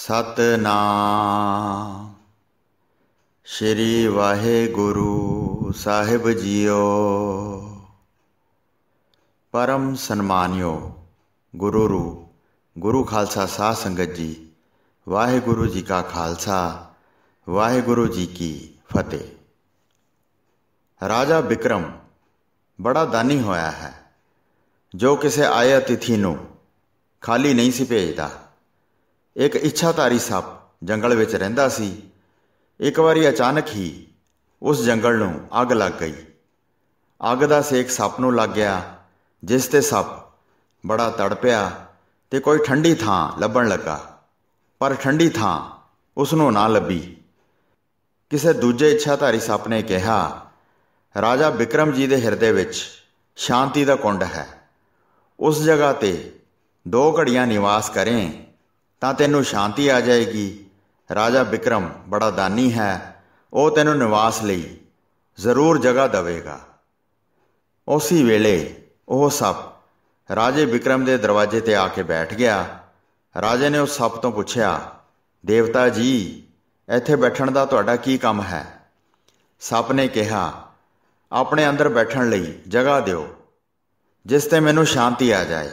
ਸਤਨਾਮ ਸ਼੍ਰੀ ਵਾਹਿਗੁਰੂ ਸਾਹਿਬ ਜੀਓ ਪਰਮ ਸਨਮਾਨਿਓ ਗੁਰੂ ਰੂ ਗੁਰੂ ਖਾਲਸਾ ਸਾਹਿਬ ਸੰਗਤ ਜੀ ਵਾਹਿਗੁਰੂ ਜੀ ਕਾ ਖਾਲਸਾ ਵਾਹਿਗੁਰੂ ਜੀ ਕੀ ਫਤਿਹ ਰਾਜਾ ਵਿਕਰਮ ਬੜਾ ਦਾਨੀ ਹੋਇਆ ਹੈ ਜੋ ਕਿਸੇ ਆਇਆ ਤਿਥੀ ਨੂੰ ਖਾਲੀ ਨਹੀਂ ਸੀ ਭੇਜਦਾ ਇੱਕ ਇੱਛਾਧਾਰੀ ਸੱਪ ਜੰਗਲ ਵਿੱਚ ਰਹਿੰਦਾ ਸੀ ਇੱਕ ਵਾਰੀ ਅਚਾਨਕ ਹੀ ਉਸ ਜੰਗਲ ਨੂੰ ਅੱਗ ਲੱਗ ਗਈ ਅੱਗ ਦਾ ਸੇਕ ਸੱਪ ਨੂੰ ਲੱਗ ਗਿਆ ਜਿਸ ਤੇ ਸੱਪ ਬੜਾ ਤੜਪਿਆ ਤੇ ਕੋਈ ਠੰਡੀ ਥਾਂ ਲੱਭਣ ਲੱਗਾ ਪਰ ਠੰਡੀ ਥਾਂ ਉਸ ਨੂੰ ਨਾ ਲੱਭੀ ਕਿਸੇ ਦੂਜੇ ਇੱਛਾਧਾਰੀ ਸੱਪ ਨੇ ਕਿਹਾ ਰਾਜਾ ਵਿਕਰਮ ਜੀ ਦੇ ਹਿਰਦੇ ਵਿੱਚ ਸ਼ਾਂਤੀ ਦਾ ਕੁੰਡ ਹੈ ਉਸ ਜਗ੍ਹਾ ਤੇ ਦੋ ਘੜੀਆਂ ਨਿਵਾਸ ਕਰੇ ਤਾਂ ਤੈਨੂੰ ਸ਼ਾਂਤੀ ਆ ਜਾਏਗੀ ਰਾਜਾ ਵਿਕਰਮ ਬੜਾ ਦਾਨੀ ਹੈ ਉਹ ਤੈਨੂੰ ਨਿਵਾਸ ਲਈ ਜ਼ਰੂਰ ਜਗ੍ਹਾ ਦੇਵੇਗਾ ਉਸੇ ਵੇਲੇ ਉਹ ਸੱਪ ਰਾਜੇ ਵਿਕਰਮ ਦੇ ਦਰਵਾਜ਼ੇ ਤੇ ਆ ਕੇ ਬੈਠ ਗਿਆ ਰਾਜੇ ਨੇ ਉਸ ਸੱਪ ਤੋਂ ਪੁੱਛਿਆ ਦੇਵਤਾ ਜੀ ਇੱਥੇ ਬੈਠਣ ਦਾ ਤੁਹਾਡਾ ਕੀ ਕੰਮ ਹੈ ਸੱਪ ਨੇ ਕਿਹਾ ਆਪਣੇ ਅੰਦਰ ਬੈਠਣ ਲਈ ਜਗ੍ਹਾ ਦਿਓ ਜਿਸ ਤੇ ਮੈਨੂੰ ਸ਼ਾਂਤੀ ਆ ਜਾਏ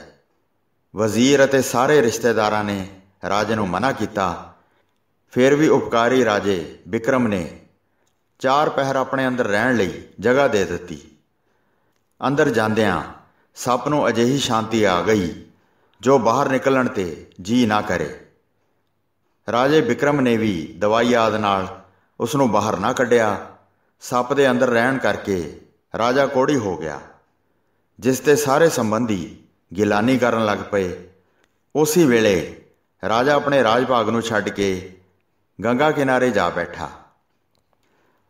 ਵਜ਼ੀਰ ਅਤੇ ਸਾਰੇ ਰਿਸ਼ਤੇਦਾਰਾਂ ਨੇ ਰਾਜੇ ਨੂੰ ਮਨਾ ਕੀਤਾ ਫਿਰ ਵੀ ਉਪਕਾਰੀ ਰਾਜੇ ਵਿਕਰਮ ਨੇ ਚਾਰ ਪਹਿਰ ਆਪਣੇ ਅੰਦਰ ਰਹਿਣ ਲਈ ਜਗ੍ਹਾ ਦੇ ਦਿੱਤੀ ਅੰਦਰ ਜਾਂਦਿਆਂ ਸੱਪ ਨੂੰ ਅਜਿਹੀ ਸ਼ਾਂਤੀ ਆ ਗਈ ਜੋ ਬਾਹਰ ਨਿਕਲਣ ਤੇ ਜੀ ਨਾ ਕਰੇ ਰਾਜੇ ਵਿਕਰਮ ਨੇ ਵੀ ਦਵਾਈ ਆਦ ਨਾਲ ਉਸ ਨੂੰ ਬਾਹਰ ਨਾ ਕੱਢਿਆ ਸੱਪ ਦੇ ਅੰਦਰ ਰਹਿਣ ਕਰਕੇ ਰਾਜਾ ਕੋੜੀ ਹੋ ਗਿਆ ਜਿਸ ਤੇ ਸਾਰੇ ਸੰਬੰਧੀ ਗਿਲਾਨੀ ਕਰਨ ਲੱਗ ਪਏ ਉਸੇ ਵੇਲੇ ਰਾਜਾ ਆਪਣੇ ਰਾਜ ਭਾਗ ਨੂੰ ਛੱਡ ਕੇ ਗੰਗਾ ਕਿਨਾਰੇ ਜਾ ਬੈਠਾ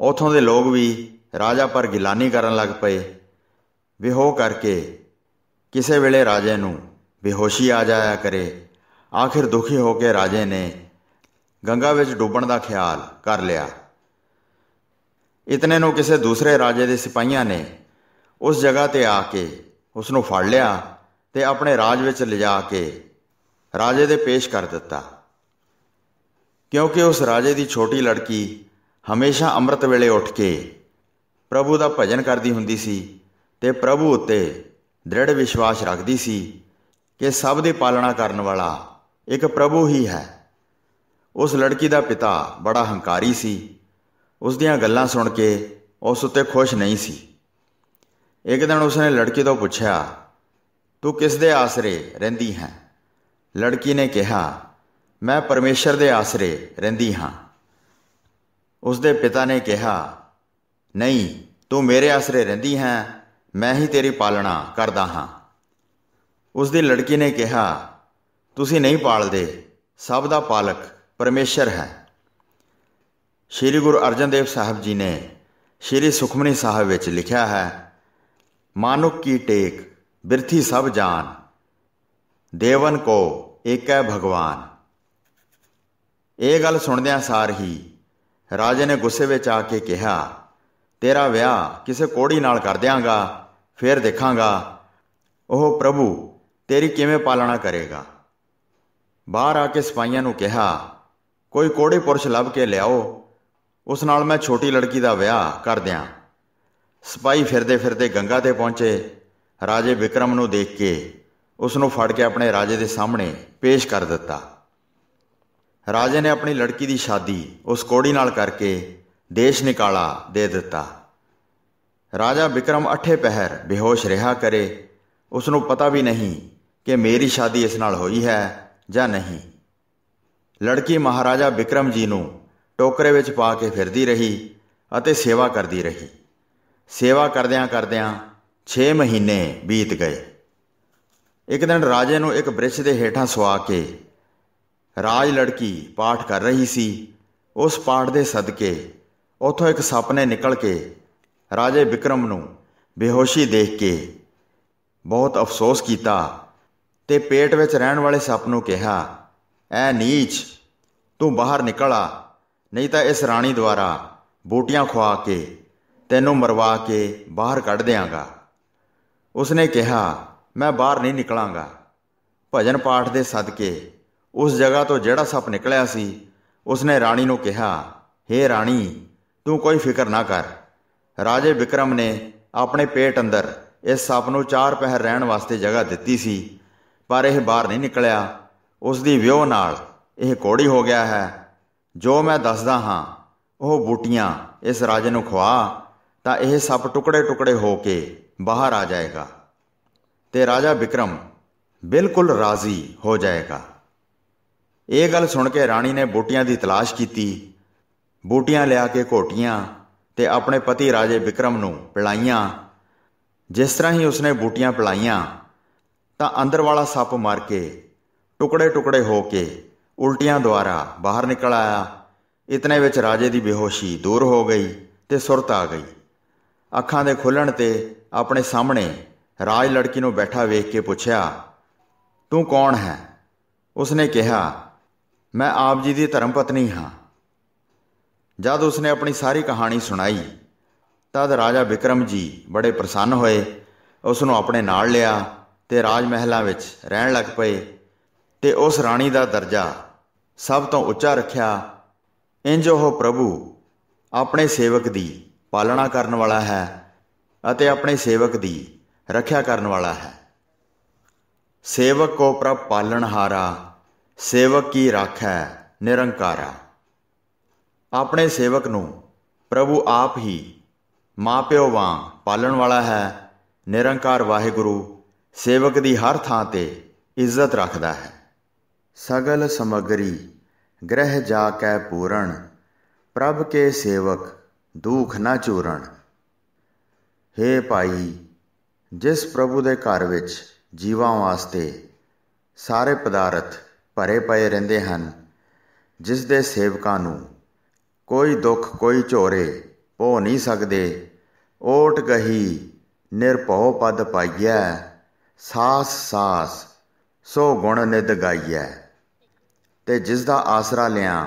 ਉਥੋਂ ਦੇ ਲੋਕ ਵੀ ਰਾਜਾ ਪਰ ਗਿਲਾਨੀ ਕਰਨ ਲੱਗ ਪਏ ਵਿਹੋ ਕਰਕੇ ਕਿਸੇ ਵੇਲੇ ਰਾਜੇ ਨੂੰ ਬੇਹੋਸ਼ੀ ਆ ਜਾਇਆ ਕਰੇ ਆਖਿਰ ਦੁਖੀ ਹੋ ਕੇ ਰਾਜੇ ਨੇ ਗੰਗਾ ਵਿੱਚ ਡੁੱਬਣ ਦਾ ਖਿਆਲ ਕਰ ਲਿਆ ਇਤਨੇ ਨੂੰ ਕਿਸੇ ਦੂਸਰੇ ਰਾਜੇ ਦੇ ਸਿਪਾਹੀਆਂ ਨੇ ਉਸ ਜਗ੍ਹਾ ਤੇ ਆ ਕੇ ਉਸ ਨੂੰ ਫੜ ਲਿਆ ਤੇ ਆਪਣੇ ਰਾਜ ਵਿੱਚ ਲਿਜਾ ਕੇ ਰਾਜੇ ਦੇ ਪੇਸ਼ ਕਰ ਦਿੱਤਾ ਕਿਉਂਕਿ ਉਸ ਰਾਜੇ ਦੀ ਛੋਟੀ ਲੜਕੀ ਹਮੇਸ਼ਾ ਅੰਮ੍ਰਿਤ ਵੇਲੇ ਉੱਠ ਕੇ ਪ੍ਰਭੂ ਦਾ ਭਜਨ ਕਰਦੀ ਹੁੰਦੀ ਸੀ ਤੇ ਪ੍ਰਭੂ ਉੱਤੇ ਦ੍ਰਿੜ ਵਿਸ਼ਵਾਸ ਰੱਖਦੀ ਸੀ ਕਿ ਸਭ ਦੀ ਪਾਲਣਾ ਕਰਨ ਵਾਲਾ ਇੱਕ ਪ੍ਰਭੂ ਹੀ ਹੈ ਉਸ ਲੜਕੀ ਦਾ ਪਿਤਾ ਬੜਾ ਹੰਕਾਰੀ ਸੀ ਉਸ ਦੀਆਂ ਗੱਲਾਂ ਸੁਣ ਕੇ ਉਸ ਉੱਤੇ ਖੁਸ਼ ਨਹੀਂ ਸੀ ਇੱਕ ਦਿਨ ਉਸਨੇ ਲੜਕੀ ਤੋਂ ਪੁੱਛਿਆ ਤੂੰ ਕਿਸ ਦੇ ਆਸਰੇ ਰਹਿੰਦੀ ਹੈ ਲੜਕੀ ਨੇ ਕਿਹਾ ਮੈਂ ਪਰਮੇਸ਼ਰ ਦੇ ਆਸਰੇ ਰਹਿੰਦੀ ਹਾਂ ਉਸ ਦੇ ਪਿਤਾ ਨੇ ਕਿਹਾ ਨਹੀਂ ਤੂੰ ਮੇਰੇ ਆਸਰੇ ਰਹਿੰਦੀ ਹੈ ਮੈਂ ਹੀ ਤੇਰੀ ਪਾਲਣਾ ਕਰਦਾ ਹਾਂ ਉਸ ਦੀ ਲੜਕੀ ਨੇ ਕਿਹਾ ਤੁਸੀਂ ਨਹੀਂ ਪਾਲਦੇ ਸਭ ਦਾ ਪਾਲਕ ਪਰਮੇਸ਼ਰ ਹੈ ਸ੍ਰੀ ਗੁਰੂ ਅਰਜਨ ਦੇਵ ਸਾਹਿਬ ਜੀ ਨੇ ਸ੍ਰੀ ਸੁਖਮਨੀ ਸਾਹਿਬ ਵਿੱਚ ਲਿਖਿਆ ਹੈ ਮਾਨੁਕ ਕੀ ਟੇਕ ਬਿਰਥੀ ਸਭ ਜਾਨ ਦੇਵਨ ਕੋ ਏਕੈ ਭਗਵਾਨ ਇਹ ਗੱਲ ਸੁਣਦਿਆਂ ਸਾਰ ਹੀ ਰਾਜੇ ਨੇ ਗੁੱਸੇ ਵਿੱਚ ਆ ਕੇ ਕਿਹਾ ਤੇਰਾ ਵਿਆਹ ਕਿਸੇ ਕੋੜੀ ਨਾਲ ਕਰ ਦਿਆਂਗਾ ਫੇਰ ਦੇਖਾਂਗਾ ਉਹ ਪ੍ਰਭੂ ਤੇਰੀ ਕਿਵੇਂ ਪਾਲਣਾ ਕਰੇਗਾ ਬਾਹਰ ਆ ਕੇ ਸਿਪਾਈਆਂ ਨੂੰ ਕਿਹਾ ਕੋਈ ਕੋੜੇ ਪੁਰਸ਼ ਲੱਭ ਕੇ ਲਿਆਓ ਉਸ ਨਾਲ ਮੈਂ ਛੋਟੀ ਲੜਕੀ ਦਾ ਵਿਆਹ ਕਰ ਦਿਆਂ ਸਿਪਾਈ ਫਿਰਦੇ ਫਿਰਦੇ ਗੰਗਾ ਤੇ ਪਹੁੰਚੇ ਰਾਜੇ ਵਿਕਰਮ ਨੂੰ ਦੇਖ ਕੇ ਉਸ ਨੂੰ ਫੜ ਕੇ ਆਪਣੇ ਰਾਜੇ ਦੇ ਸਾਹਮਣੇ ਪੇਸ਼ ਕਰ ਦਿੱਤਾ ਰਾਜੇ ਨੇ ਆਪਣੀ ਲੜਕੀ ਦੀ ਸ਼ਾਦੀ ਉਸ ਕੋੜੀ ਨਾਲ ਕਰਕੇ ਦੇਸ਼ ਨਿਕਾਲਾ ਦੇ ਦਿੱਤਾ ਰਾਜਾ ਵਿਕਰਮ ਅਠੇ ਪਹਿਰ ਬੇਹੋਸ਼ ਰਿਹਾ ਕਰੇ ਉਸ ਨੂੰ ਪਤਾ ਵੀ ਨਹੀਂ ਕਿ ਮੇਰੀ ਸ਼ਾਦੀ ਇਸ ਨਾਲ ਹੋਈ ਹੈ ਜਾਂ ਨਹੀਂ ਲੜਕੀ ਮਹਾਰਾਜਾ ਵਿਕਰਮ ਜੀ ਨੂੰ ਟੋਕਰੇ ਵਿੱਚ ਪਾ ਕੇ ਫਿਰਦੀ ਰਹੀ ਅਤੇ ਸੇਵਾ ਕਰਦੀ ਰਹੀ ਸੇਵਾ ਕਰਦਿਆਂ ਕਰਦਿਆਂ 6 ਮਹੀਨੇ ਬੀਤ ਗਏ ਇੱਕ ਦਿਨ ਰਾਜੇ ਨੂੰ ਇੱਕ ਬ੍ਰਿਛ ਦੇ ਹੇਠਾਂ ਸੁਆ ਕੇ ਰਾਜ ਲੜਕੀ ਪਾਠ ਕਰ ਰਹੀ ਸੀ ਉਸ ਪਾਠ ਦੇ ਸਦਕੇ ਉਥੋਂ ਇੱਕ ਸੱਪ ਨੇ ਨਿਕਲ ਕੇ ਰਾਜੇ ਵਿਕਰਮ ਨੂੰ ਬੇਹੋਸ਼ੀ ਦੇਖ ਕੇ ਬਹੁਤ ਅਫਸੋਸ ਕੀਤਾ ਤੇ ਪੇਟ ਵਿੱਚ ਰਹਿਣ ਵਾਲੇ ਸੱਪ ਨੂੰ ਕਿਹਾ ਐ ਨੀਚ ਤੂੰ ਬਾਹਰ ਨਿਕਲ ਆ ਨਹੀਂ ਤਾਂ ਇਸ ਰਾਣੀ ਦੁਆਰਾ ਬੂਟੀਆਂ ਖਵਾ ਕੇ ਤੈਨੂੰ ਮਰਵਾ ਕੇ ਬਾਹਰ ਕੱਢ ਦੇਵਾਂਗਾ ਉਸਨੇ ਕਿਹਾ ਮੈਂ ਬਾਹਰ ਨਹੀਂ ਨਿਕਲਾਂਗਾ ਭਜਨ ਪਾਠ ਦੇ ਸਦਕੇ ਉਸ ਜਗ੍ਹਾ ਤੋਂ ਜਿਹੜਾ ਸੱਪ ਨਿਕਲਿਆ ਸੀ ਉਸਨੇ ਰਾਣੀ ਨੂੰ ਕਿਹਾ हे ਰਾਣੀ ਤੂੰ ਕੋਈ ਫਿਕਰ ਨਾ ਕਰ ਰਾਜੇ ਵਿਕਰਮ ਨੇ ਆਪਣੇ ਪੇਟ ਅੰਦਰ ਇਸ ਸੱਪ ਨੂੰ ਚਾਰ ਪਹਿਰ ਰਹਿਣ ਵਾਸਤੇ ਜਗ੍ਹਾ ਦਿੱਤੀ ਸੀ ਪਰ ਇਹ ਬਾਹਰ ਨਹੀਂ ਨਿਕਲਿਆ ਉਸ ਦੀ ਵਿਉਹ ਨਾਲ ਇਹ ਕੋੜੀ ਹੋ ਗਿਆ ਹੈ ਜੋ ਮੈਂ ਦੱਸਦਾ ਹਾਂ ਉਹ ਬੂਟੀਆਂ ਇਸ ਰਾਜੇ ਨੂੰ ਖਵਾ ਤਾਂ ਇਹ ਸੱਪ ਟੁਕੜੇ ਟੁਕੜੇ ਹੋ ਕੇ ਬਾਹਰ ਆ ਜਾਏਗਾ ਤੇ ਰਾਜਾ ਵਿਕਰਮ ਬਿਲਕੁਲ ਰਾਜ਼ੀ ਹੋ ਜਾਏਗਾ ਇਹ ਗੱਲ ਸੁਣ ਕੇ ਰਾਣੀ ਨੇ ਬੂਟੀਆਂ ਦੀ ਤਲਾਸ਼ ਕੀਤੀ ਬੂਟੀਆਂ ਲਿਆ ਕੇ ਘੋਟੀਆਂ ਤੇ ਆਪਣੇ ਪਤੀ ਰਾਜੇ ਵਿਕਰਮ ਨੂੰ ਪਿਲਾਈਆਂ ਜਿਸ ਤਰ੍ਹਾਂ ਹੀ ਉਸਨੇ ਬੂਟੀਆਂ ਪਿਲਾਈਆਂ ਤਾਂ ਅੰਦਰ ਵਾਲਾ ਸੱਪ ਮਰ ਕੇ ਟੁਕੜੇ-ਟੁਕੜੇ ਹੋ ਕੇ ਉਲਟੀਆਂ ਦੁਆਰਾ ਬਾਹਰ ਨਿਕਲ ਆਇਆ ਇਤਨੇ ਵਿੱਚ ਰਾਜੇ ਦੀ ਬੇਹੋਸ਼ੀ ਦੂਰ ਹੋ ਗਈ ਤੇ ਸੁਰਤ ਆ ਗਈ ਅੱਖਾਂ ਦੇ ਖੁੱਲਣ ਤੇ ਆਪਣੇ ਸਾਹਮਣੇ ਰਾਜ ਲੜਕੀ ਨੂੰ ਬੈਠਾ ਵੇਖ ਕੇ ਪੁੱਛਿਆ ਤੂੰ ਕੌਣ ਹੈ ਉਸਨੇ ਕਿਹਾ ਮੈਂ ਆਪ ਜੀ ਦੀ ਧਰਮ ਪਤਨੀ ਹਾਂ ਜਦ ਉਸਨੇ ਆਪਣੀ ਸਾਰੀ ਕਹਾਣੀ ਸੁਣਾਈ ਤਦ ਰਾਜਾ ਵਿਕਰਮ ਜੀ ਬੜੇ ਪ੍ਰਸੰਨ ਹੋਏ ਉਸ ਨੂੰ ਆਪਣੇ ਨਾਲ ਲਿਆ ਤੇ ਰਾਜ ਮਹਿਲਾਂ ਵਿੱਚ ਰਹਿਣ ਲੱਗ ਪਏ ਤੇ ਉਸ ਰਾਣੀ ਦਾ ਦਰਜਾ ਸਭ ਤੋਂ ਉੱਚਾ ਰੱਖਿਆ ਇੰਜ ਉਹ ਪ੍ਰਭੂ ਆਪਣੇ ਸੇਵਕ ਦੀ ਪਾਲਣਾ ਕਰਨ ਵਾਲਾ ਹੈ ਅਤੇ ਆਪਣੇ ਸੇਵਕ ਦੀ ਰੱਖਿਆ ਕਰਨ ਵਾਲਾ ਹੈ ਸੇਵਕ ਕੋ ਪ੍ਰਭ ਪਾਲਣਹਾਰਾ ਸੇਵਕ ਕੀ ਰਾਖੈ ਨਿਰੰਕਾਰਾ ਆਪਣੇ ਸੇਵਕ ਨੂੰ ਪ੍ਰਭੂ ਆਪ ਹੀ ਮਾਪਿਓ ਵਾਂ ਪਾਲਣ ਵਾਲਾ ਹੈ ਨਿਰੰਕਾਰ ਵਾਹਿਗੁਰੂ ਸੇਵਕ ਦੀ ਹਰ ਥਾਂ ਤੇ ਇੱਜ਼ਤ ਰੱਖਦਾ ਹੈ ਸਗਲ ਸਮਗਰੀ ਗ੍ਰਹਿ ਜਾ ਕੈ ਪੂਰਣ ਪ੍ਰਭ ਕੇ ਸੇਵਕ ਦੁਖ ਨਾ ਚੂਰਣ ਹੇ ਭਾਈ ਜਿਸ ਪ੍ਰਭੂ ਦੇ ਘਰ ਵਿੱਚ ਜੀਵਾਂ ਵਾਸਤੇ ਸਾਰੇ ਪਦਾਰਥ ਭਰੇ ਪਏ ਰਹਿੰਦੇ ਹਨ ਜਿਸ ਦੇ ਸੇਵਕਾਂ ਨੂੰ ਕੋਈ ਦੁੱਖ ਕੋਈ ਝੋਰੇ ਭੋ ਨਹੀਂ ਸਕਦੇ ਓਟ ਗਹੀ ਨਿਰਭਉ ਪਦ ਪਾਈਐ ਸਾਸ ਸਾਸ ਸੋ ਗੁਣ ਨਿਦ ਗਾਈਐ ਤੇ ਜਿਸ ਦਾ ਆਸਰਾ ਲਿਆ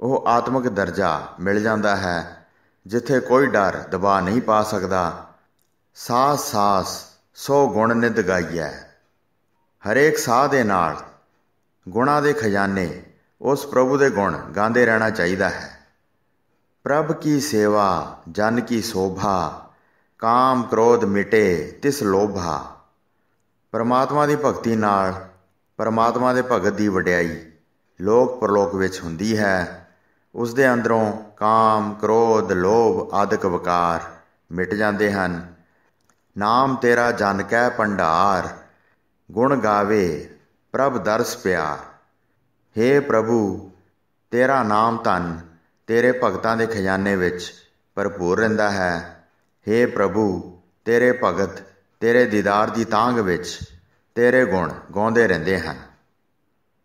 ਉਹ ਆਤਮਿਕ ਦਰਜਾ ਮਿਲ ਜਾਂਦਾ ਹੈ ਜਿੱਥੇ ਕੋਈ ਡਰ ਦਬਾ ਨਹੀਂ ਪਾ ਸਕਦਾ ਸਾਸ ਸਾਸ ਸੋ ਗੁਣ ਨਿਦ ਗਾਈਐ ਹਰੇਕ ਸਾਹ ਦੇ ਨਾਲ ਗੁਣਾ ਦੇ ਖਜ਼ਾਨੇ ਉਸ ਪ੍ਰਭੂ ਦੇ ਗੁਣ ਗਾਉਂਦੇ ਰਹਿਣਾ ਚਾਹੀਦਾ ਹੈ ਪ੍ਰਭ ਕੀ ਸੇਵਾ ਜਨ ਕੀ ਸੋਭਾ ਕਾਮ ਕ੍ਰੋਧ ਮਿਟੇ ਤਿਸ ਲੋਭਾ ਪਰਮਾਤਮਾ ਦੀ ਭਗਤੀ ਨਾਲ ਪਰਮਾਤਮਾ ਦੇ ਭਗਤ ਦੀ ਵਡਿਆਈ ਲੋਕ ਪ੍ਰਲੋਕ ਵਿੱਚ ਹੁੰਦੀ ਹੈ ਉਸ ਦੇ ਅੰਦਰੋਂ ਕਾਮ ਕ੍ਰੋਧ ਲੋਭ ਆਦਿਕ ਵਿਕਾਰ ਮਿਟ ਜਾਂਦੇ ਹਨ ਨਾਮ ਤੇਰਾ ਜਨ ਕੈ ਪੰਡਾਰ ਗੁਣ ਗਾਵੇ ਪ੍ਰਭ ਦਰਸ ਪਿਆ हे ਪ੍ਰਭੂ ਤੇਰਾ ਨਾਮ ਧਨ ਤੇਰੇ ਭਗਤਾਂ ਦੇ ਖਜ਼ਾਨੇ ਵਿੱਚ ਭਰਪੂਰ ਰਹਿੰਦਾ ਹੈ हे ਪ੍ਰਭੂ ਤੇਰੇ ਭਗਤ ਤੇਰੇ ਦੀਦਾਰ ਦੀ ਤਾਂਗ ਵਿੱਚ ਤੇਰੇ ਗੁਣ ਗਾਉਂਦੇ ਰਹਿੰਦੇ ਹਨ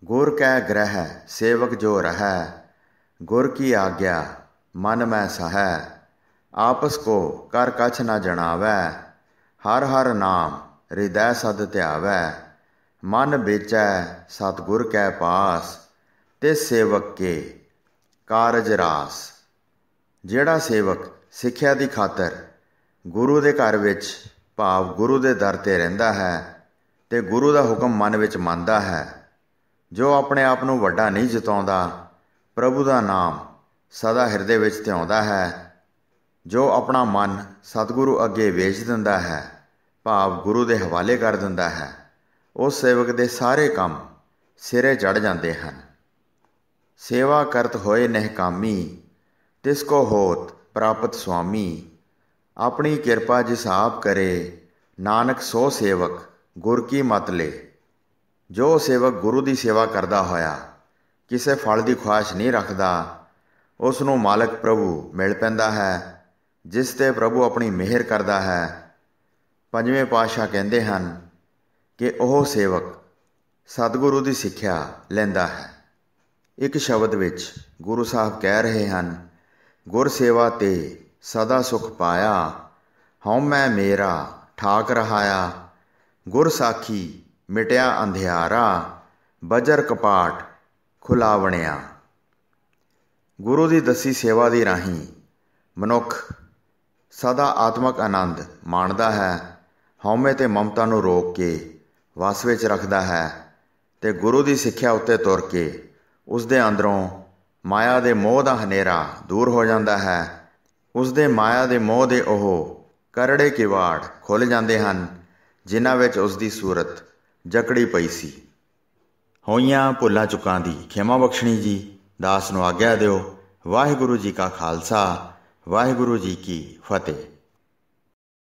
ਗੁਰ ਕੈ ਗ੍ਰਹਿ ਸੇਵਕ ਜੋ ਰਹਿ ਗੁਰ ਕੀ ਆਗਿਆ ਮਨ ਮੈਂ ਸਹੈ ਆਪਸ ਕੋ ਕਰ ਕਛ ਨਾ ਜਣਾਵੇ ਹਰ ਹਰ ਨਾਮ ਹਿਰਦੈ ਸਦ ਧਿਆਵੈ ਮਨ ਵੇਚੈ ਸਤਗੁਰ ਕੈ ਪਾਸ ਤੇ ਸੇਵਕ ਕੇ ਕਾਰਜ ਰਾਸ ਜਿਹੜਾ ਸੇਵਕ ਸਿੱਖਿਆ ਦੀ ਖਾਤਰ ਗੁਰੂ ਦੇ ਘਰ ਵਿੱਚ ਭਾਵ ਗੁਰੂ ਦੇ ਦਰ ਤੇ ਰਹਿੰਦਾ ਹੈ ਤੇ ਗੁਰੂ ਦਾ ਹੁਕਮ ਮਨ ਵਿੱਚ ਮੰਨਦਾ ਹੈ ਜੋ ਆਪਣੇ ਆਪ ਨੂੰ ਵੱਡਾ ਨਹੀਂ ਜਿਤਾਉਂਦਾ ਪ੍ਰਭੂ ਦਾ ਨਾਮ ਸਦਾ ਹਿਰਦੇ ਵਿੱਚ ਧਿਆਉਂਦਾ ਹੈ ਜੋ ਆਪਣਾ ਮਨ ਸਤਿਗੁਰੂ ਅੱਗੇ ਵੇਚ ਦਿੰਦਾ ਹੈ ਭਾਵ ਗੁਰੂ ਦੇ ਹਵਾਲੇ ਕਰ ਦਿੰਦਾ ਹੈ ਉਹ ਸੇਵਕ ਦੇ ਸਾਰੇ ਕੰਮ ਸਿਰੇ ਚੜ ਜਾਂਦੇ ਹਨ ਸੇਵਾ ਕਰਤ ਹੋਏ ਨਹਿਕਾਮੀ ਤਿਸ ਕੋ ਹੋਤ ਪ੍ਰਾਪਤ ਸੁਆਮੀ ਆਪਣੀ ਕਿਰਪਾ ਜਿਸ ਆਪ ਕਰੇ ਨਾਨਕ ਸੋ ਸੇਵਕ ਗੁਰ ਕੀ ਮਤ ਲੇ ਜੋ ਸੇਵਕ ਗੁਰੂ ਦੀ ਸੇਵਾ ਕਰਦਾ ਹੋਇਆ ਕਿਸੇ ਫਲ ਦੀ ਖੁਆਇਸ਼ ਨਹੀਂ ਰੱਖਦਾ ਉਸ ਨੂੰ ਮਾਲਕ ਪ੍ਰਭੂ ਮਿਲ ਪੈਂਦਾ ਹੈ ਜਿਸ ਤੇ ਪ੍ਰਭੂ ਆਪਣੀ ਮਿਹਰ ਕਰਦਾ ਹੈ ਪੰਜਵੇਂ ਪਾਤਸ਼ਾਹ ਕਹਿੰਦੇ ਹਨ ਕਿ ਉਹ ਸੇਵਕ ਸਤਿਗੁਰੂ ਦੀ ਸਿੱਖਿਆ ਲੈਂਦਾ ਹੈ ਇੱਕ ਸ਼ਬਦ ਵਿੱਚ ਗੁਰੂ ਸਾਹਿਬ ਕਹਿ ਰਹੇ ਹਨ ਗੁਰ ਸੇਵਾ ਤੇ ਸਦਾ ਸੁਖ ਪਾਇਆ ਹਉ ਮੈਂ ਮੇਰਾ ਠਾਕ ਰਹਾਇਆ ਗੁਰ ਸਾਖੀ ਮਿਟਿਆ ਅੰਧਿਆਰਾ ਬਜਰ ਕਪਾਟ ਖੁਲਾ ਬਣਿਆ ਗੁਰੂ ਦੀ ਦਸੀ ਸੇਵਾ ਦੀ ਰਾਹੀ ਮਨੁੱਖ ਸਦਾ ਆਤਮਕ ਆਨੰਦ ਮਾਣਦਾ ਹੈ ਹਉਮੈ ਤੇ ਮਮਤਾ ਨੂੰ ਰੋਕ ਕੇ ਵਸ ਵਿੱਚ ਰੱਖਦਾ ਹੈ ਤੇ ਗੁਰੂ ਦੀ ਸਿੱਖਿਆ ਉੱਤੇ ਤੁਰ ਕੇ ਉਸ ਦੇ ਅੰਦਰੋਂ ਮਾਇਆ ਦੇ ਮੋਹ ਦਾ ਹਨੇਰਾ ਦੂਰ ਹੋ ਜਾਂਦਾ ਹੈ ਉਸ ਦੇ ਮਾਇਆ ਦੇ ਮੋਹ ਦੇ ਉਹ ਕਰੜੇ ਕਿਵਾੜ ਖੁੱਲ ਜਾਂਦੇ ਹਨ ਜਿਨ੍ਹਾਂ ਵਿੱਚ ਉਸ ਦੀ ਸੂਰਤ ਜਕੜੀ ਪਈ ਸੀ ਹੋਈਆਂ ਭੁੱਲਾਂ ਚੁਕਾਂ ਦੀ ਖਿਮਾ ਬਖਸ਼ਣੀ ਜੀ ਦਾਸ ਨੂੰ ਆਗਿਆ ਦਿਓ ਵਾਹਿਗੁਰੂ ਜੀ ਕਾ ਖਾਲਸਾ ਵਾਹਿਗੁਰੂ ਜੀ ਕੀ ਫਤਿਹ